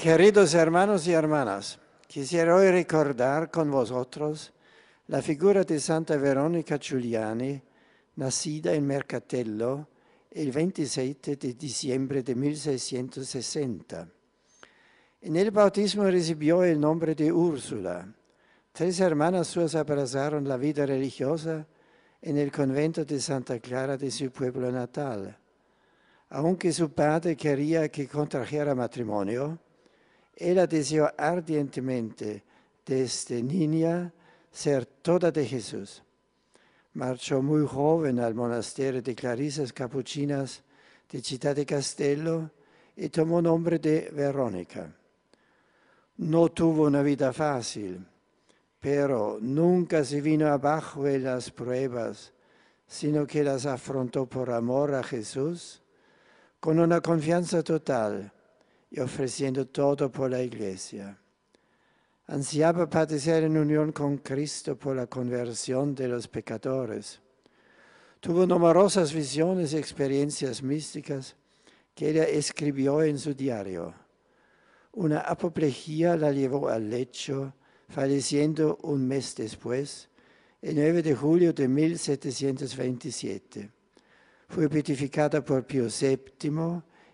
Queridos hermanos y hermanas, quisiera hoy recordar con vosotros la figura de Santa Verónica Giuliani, nacida en Mercatello el 27 de diciembre de 1660. En el bautismo recibió el nombre de Úrsula. Tres hermanas suyas abrazaron la vida religiosa en el convento de Santa Clara de su pueblo natal. Aunque su padre quería que contrajera matrimonio, ella deseó ardientemente desde niña ser toda de Jesús. Marchó muy joven al monasterio de Clarisas Capuchinas de Ciudad de Castello y tomó nombre de Verónica. No tuvo una vida fácil, pero nunca se vino abajo en las pruebas, sino que las afrontó por amor a Jesús con una confianza total y ofreciendo todo por la iglesia. Ansiaba padecer en unión con Cristo por la conversión de los pecadores. Tuvo numerosas visiones y experiencias místicas que ella escribió en su diario. Una apoplejía la llevó al lecho, falleciendo un mes después, el 9 de julio de 1727. Fue beatificada por Pío VII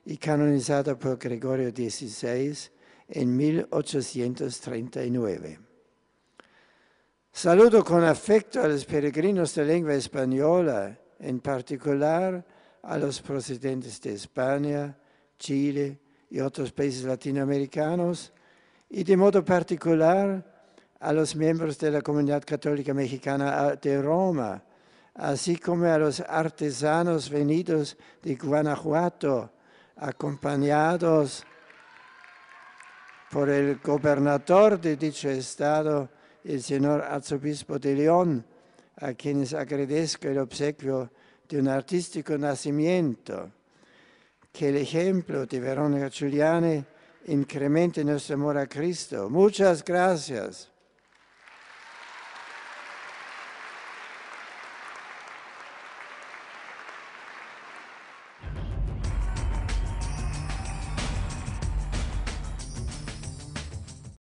y canonizada por Gregorio XVI en 1839. Saludo con afecto a los peregrinos de lengua española, en particular a los procedentes de España, Chile y otros países latinoamericanos, y de modo particular a los miembros de la Comunidad Católica Mexicana de Roma, así como a los artesanos venidos de Guanajuato, acompañados por el gobernador de dicho estado, el señor arzobispo de León, a quienes agradezco el obsequio de un artístico nacimiento. Que el ejemplo de Verónica Giuliani incremente nuestro amor a Cristo. Muchas gracias.